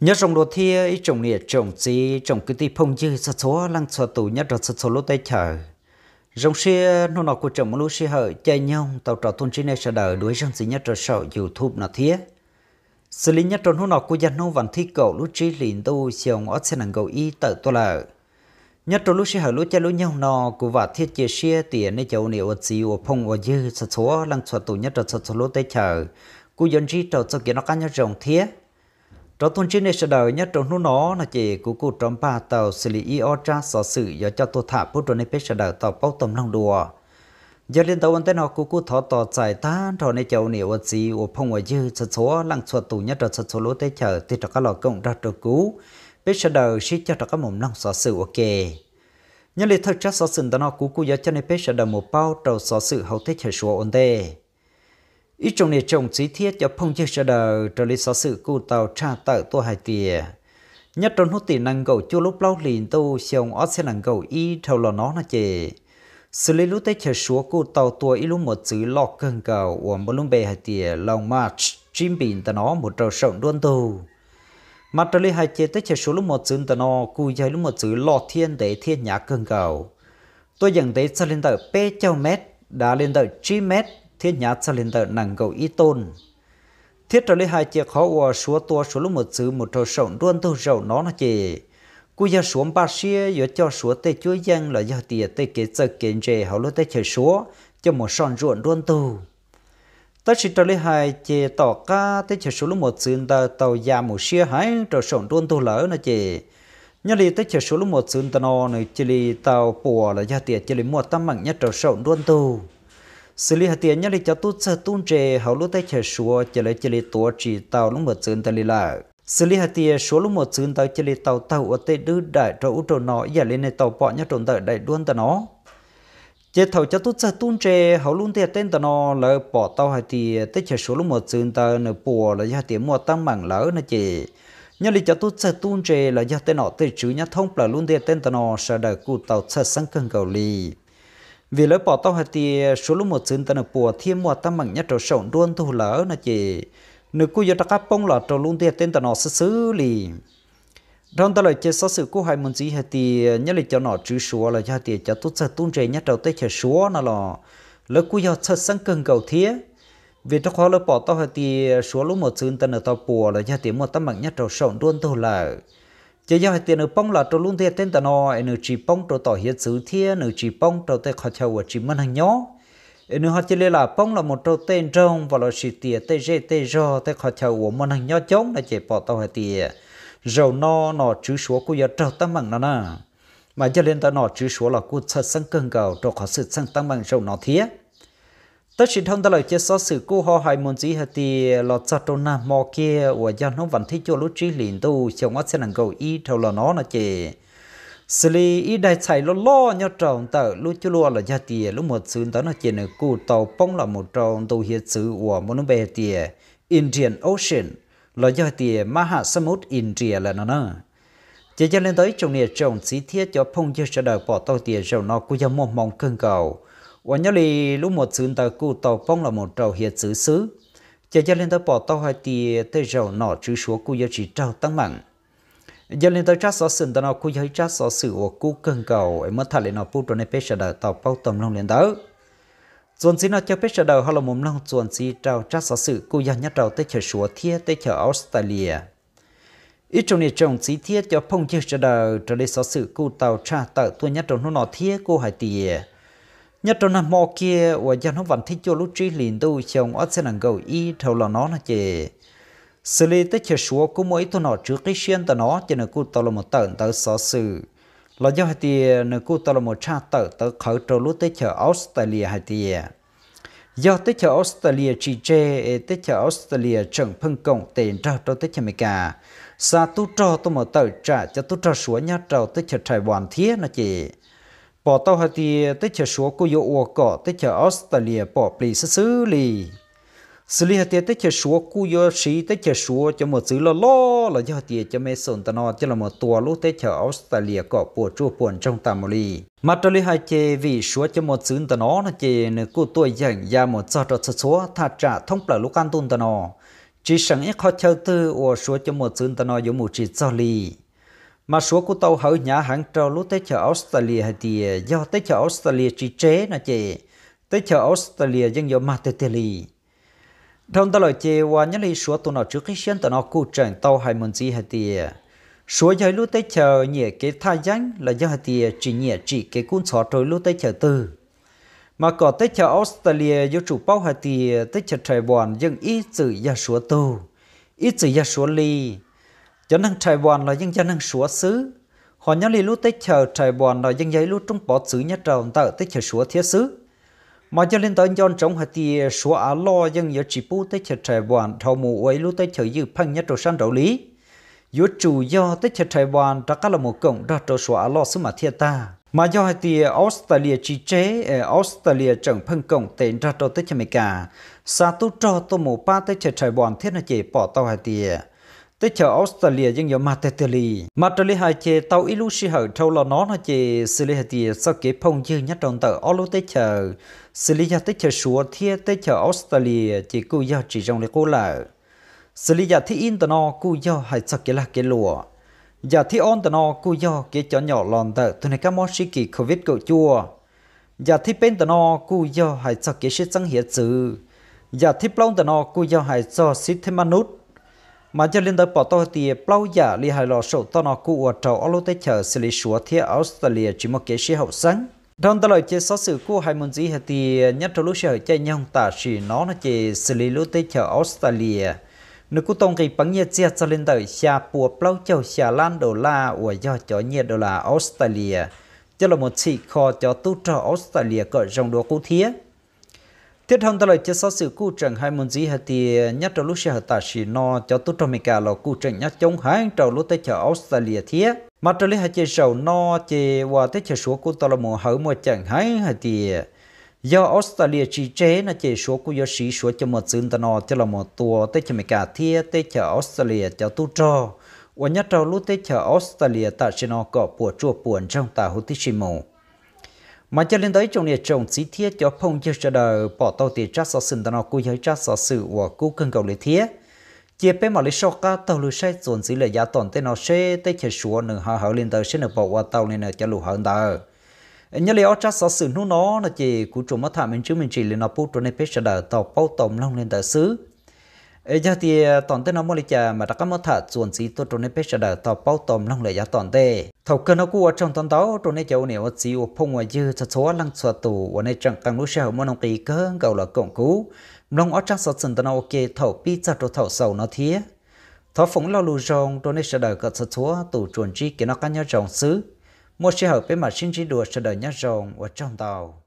nhớ trong đồ thi ý trồng nè trồng gì trồng cứ tí phong dư sợ số lăng sợ tù nhất rồi sợ số lô tay chờ rong xe nó nọ của trồng một lúa xe hở chơi nhau tàu trò thôn trên này sẽ đợi đuối răng gì nhất rồi sợ youtube nó thiết xử lý nhất trong hôm nọ của dân nông vẫn thi cầu lúc trí liền tu xiong ngõ xe nặng cầu y tự tôi là nhất trong lúc xe hở lúc chơi lúc nhau nọ của vợ thiết chia xe tiền nơi cháu nếu ở gì của phong ở dư sợ số lăng sợ tù nhất rồi sợ số lô tay chờ của dân trí tàu cho kiến nó cá nhau trồng thiết trong thôn chín này sẽ đời nhất trong nó nó là chỉ của cụ trong ba tàu xử lý y o sở sự do cho tôi thả bút trong này sẽ đời tàu bao tầm năng đùa giờ liên tàu anh tên họ của cụ thọ tàu giải tán rồi này cháu nhiều vật gì ở phong ở dư sơ số lăng sơ tù nhất trong sơ số lối tới chờ thì cho các lò công ra trợ cứu biết sẽ đời xí cho các mồm năng sở sự ok nhân lý thật chắc sở sự tao nó của cụ do cho này sẽ đời một bao tàu sở sự hậu thế chờ số ổn tê ít trong này trồng trí thiết cho phong chiếc sơ đờ trở lên sở sự cụ tàu tra tạo tua hai tìa nhất trong hút tỷ năng cầu chua lúc lâu liền tu xong ót sẽ năng cầu y theo lò nó nó chề xử lý lúc tới chờ xuống cụ tàu tua ít lúc một chữ lọt cân cầu uổng một lúc bề hai tìa lòng march chim bình ta nó một trầu sộng đuôn tu mặt trở lên hai chề tới chờ xuống lúc một chữ ta nó cụ dài lúc một chữ lọt thiên để thiên nhã cân cầu tôi dần tới cho lên p 7 mét đã lên tới 9 mét thiết nhà cho lên tờ nàng cầu ý tôn thiết trở lấy hai chiếc khó ua số tua số lúc một chữ một trầu sổng luôn tôi rậu nó nó chề cú gia xuống ba xia yo cho số tê chuối giang là do tiền tê kế giờ kiến rề họ lúc tê chơi số cho một sòn ruộng luôn tu ta chỉ trở lấy hai chề tỏ ca tê chơi số lúc một chữ tờ tàu già một xia hái trầu sổng luôn tu lỡ nó chề nhớ li tê chơi số lúc một chữ tàu nó này chỉ li tàu bùa là do tiền chì li mua tâm mạnh nhất trầu sổng luôn tu xử lý hạt tiền nhất là cho tu sơ tuôn trề hậu lúc tay chờ xua chờ lấy chờ lấy tổ chỉ tàu lúc một chân ta lì lại xử lý hạt tiền số lúc một chân tàu chờ lấy tàu tàu ở tây đưa đại trâu út trâu nó giờ lên này tàu bỏ nhất trộn tàu đại đuôn ta nó chế thầu cho tu sơ tuôn trề hậu luôn tiền tên ta nó là bỏ tàu hạt tiền tay chờ số lúc một chân tàu nửa bùa là hạt tiền mua tăng mảng lỡ nè chị nhân lý cho tu sơ tuôn trề là do tên nó tới chữ nhất thông là luôn tiền tên ta nó sẽ đợi cụ tàu sơ sang cần cầu lì vì lỡ bỏ tao thì số lúc một chân tao bùa thêm một tao mặn nhất trầu sầu luôn thu lỡ nó chỉ nếu cứ giờ ta cắt bông là trầu luôn thì tên tao nó sẽ xử lý trong ta lời chơi sáu sự cố hai muốn gì thì nhớ lại cho nó chữ số là cho thì cho tốt sẽ tuân chảy nhất trầu tới chơi số nó là lỡ cứ giờ thật sáng cần cầu thía vì trong khó lỡ bỏ tao thì số lúc một chân tao nó tao bùa là cho thì một tao mặn nhất trầu sầu luôn thu lỡ chỉ do hai tiền ở bông là trâu luôn thiệt tên ta nó nữ chỉ bông trâu tỏ hiện xứ thia nữ chỉ bông trâu tên khó chầu chỉ mân hàng nhó nữ họ chỉ lấy là bông là một trâu tên trông và là chỉ tiền tên dê tên do tên khó chầu của mân hàng nhỏ chống là chỉ bỏ tàu hai tiền dầu no nó chữ số của giờ trâu tâm bằng nó nè mà cho nên ta nó chữ số là của sân cân cầu trâu khó sự sân tăng bằng dầu nó thiết tất chỉ thông ta lời chia sẻ sự cố họ hay môn gì thì lọt cho tôi nà mò kia và do nó vẫn thấy cho lối trí liền tu chồng ắt sẽ năng cầu ý theo là nó là chị xử lý ý đại chạy lo lo nhau trồng tờ lúc chú lo là gia tiền lúc một sự đó là chị nữa cụ tàu bông là một trồng tàu hiện sự của một bề tiền Indian Ocean là gia tiền Maha Samut India là nó nữa chỉ cho lên tới trồng này trồng xí thiết cho phong cho sở đời bỏ tàu tiền rồi nó cũng giống một mong cơn cầu và nhớ lì lúc một xứ tờ cụ tàu phong là một trầu hiệt xứ xứ giờ cho lên tờ bỏ tàu hai tì tê rầu nọ chữ số cụ giờ chỉ trầu tăng mạnh giờ lên tờ chắc số sừng tờ nọ cụ giờ chắc số sự của cụ cần cầu em mất thà lên nọ phụ tròn em pesa đờ tàu bao tầm long lên tờ chuẩn xí nó cho pesa đờ họ là một long chuẩn xí trầu chắc số sự cụ giờ nhất trầu tê chờ số thiê tê chờ australia ít trong này trồng xí thiê cho phong chưa chờ đầu trở lên số sự cụ tàu cha tờ tôi nhất trầu nó nọ thiê cụ hai tì nhất trong năm mò kia và dân nó vẫn thích cho lúc trí liền tu chồng ở sẽ năng cầu y thầu là nó là chị xử lý tới chờ số của mỗi tuần nó trước cái xuyên tờ nó cho nên cô tao là một tận tờ sở sự là do hai tiền nên cô tao là một cha tờ tờ khởi trâu lúc tới chờ Australia hai tiền do tới chờ Australia chỉ chê tới chờ Australia chẳng phân công tiền ra cho tới chờ mấy cả sa tu cho tôi một tờ trả cho tu cho số nhá trâu tới chờ Taiwan thiết nó chị bỏ tàu hạt thì tới chợ số cô yêu ô cỏ tới chợ Australia bỏ bì xứ xứ lì xử lý hạt thì tới chợ số cô yêu sĩ tới chợ số cho một chữ lo lo là cho hạt thì cho mẹ sồn ta nó cho là một tua lúc tới chợ Australia cỏ bùa chua buồn trong tam một lì mà tôi lấy hai chè vì số cho một chữ ta nó là chế nửa cô tuổi dành ra một giờ trò số thà trả thông là lúc ăn tôn ta nó chỉ sáng ít khó chơi từ ô số cho một chữ ta nó giống một chỉ cho lì mà số của tàu hậu nhà hàng trâu lúc tới chợ Australia thì do tới chợ Australia chỉ chế nó chị tới chợ Australia dân dụ mà tới tới lì trong tàu lời chê qua nhớ lì số tụi nó trước khi xuyên tụi nó cụ trận tàu hay môn gì hay thì số giới lúc tới chợ nhẹ cái tha danh là do hay thì chỉ nhẹ chỉ cái cuốn sọ trôi lúc tới chợ tư mà có tới chợ Australia do chủ bao hay thì tới chợ trời buồn dân ít sự gia số tù ít sự gia số ly cho năng trời buồn là dân dân năng sủa xứ họ nhớ li lúc tết chờ trời buồn là dân giấy lúc trung bỏ xứ nhất ta ở tết chờ sủa thiết xứ mà cho nên tới dân trong hạt thì sủa á lo dân giờ chỉ bu tết chờ trải bòn thầu mù ấy lúc tết chờ dư phăng nhất trầu san đạo lý yếu chủ do tết chờ trải bòn đã cả là một cộng ra trầu sủa á lo xứ mà thiết ta mà do hai thì Australia chỉ chế Australia chẳng phân cộng tên ra cho tới cho mấy cả sa tu cho tôi một ba tới chơi trời buồn thiết là chỉ bỏ tàu hai thì tới chợ Australia dân dọ mặt tê lì mặt hai chê tàu ilu si hở trâu lò nó nó chê xử lý hạt tiền sau kế phong dư nhất trong tờ ô lô tới chợ xử lý ra tới chợ sủa thia tới chợ Australia chỉ cô giao chỉ trong lấy cô lợ xử lý ra thì in tờ nó cô giao hai sau kế là kế lùa giờ thì on tờ nó cô giao kế chó nhỏ lòn tờ tuần này các món sĩ kỳ covid cậu chua giờ thì bên tờ nó cô giao hai sau kế sẽ chẳng hiệt sự giờ thì plong tờ nó cô giao hai sau sĩ thêm manut mà cho lên tới bỏ tôi thì bao giờ li hai lò sổ to nó cụ ở trầu ở lô tết chờ xử lý sửa thiết Australia chỉ một cái xe hậu sáng trong tờ lời chế số sự cụ hai môn gì thì nhất trong lúc sở chạy nhau tả chỉ nó là chế xử lý lô tết chờ Australia nếu cụ tổng kỳ bằng nhiệt chia cho lên tới xa bùa bao châu xa lan đô la của do chó nhiệt đô la Australia cho là một chỉ kho cho tu trò Australia gọi dòng đồ cụ thiết tiết thông ta lời chia sẻ sự cụ trận hai môn gì hạt thì nhất trong lúc xe hạt tạ chỉ no cho tốt trong Mỹ là cụ trận nhất chống hai trong lúc tới chợ Australia thiết mà trong lúc hạt chơi sầu no chế và tới chợ số của tôi là một hợp một trận hai hạt thì do Australia chỉ chế là chế số của do sĩ số cho một dân ta no cho là một tua tới chợ Mỹ thiết tới chợ Australia cho tốt cho và nhất trong lúc tới chợ Australia tạ chỉ no có bùa chua buồn trong ta hút tích màu mà cho nên tới trong nhà trồng chỉ thiết cho phong chưa cho đời bỏ tàu tiền trát sở sinh nó cú giới trát sở sự của cú cần cầu lấy thiết chia bé mà lấy sau cá tàu lưới sai dồn chỉ là giá toàn tên nó sẽ tới chờ xuống nửa hạ hở lên tới sẽ nửa bỏ qua tàu lên nửa cho lù hơn đời nhớ liệu trát sở sự nó nó là chỉ của chủ mất thảm mình chứ mình chỉ là nó bút trong này biết chờ tàu bao tổng long lên tới xứ ấy giờ thì à, toàn tên nó mới là mà đã có mất thảm dồn chỉ tôi trong này biết chờ tàu bao tổng long lấy giá toàn tên thầu cơ nó cua trong tận đó trong này cháu nếu chỉ ở phong ngoài dư cho số lăng xóa tù ở này chẳng càng lúc sau mà nông kỳ cơ gầu là cổng cú, nông ở trong sọt sừng tận ok thầu pi cho cho thầu sầu nó thía thọ phóng lao lùi rong trong này sẽ đợi cả số tù chuẩn chi kia nó cá nhau rồng xứ một xe hợp với mà sinh chi đùa sẽ đợi nhau rồng ở trong tàu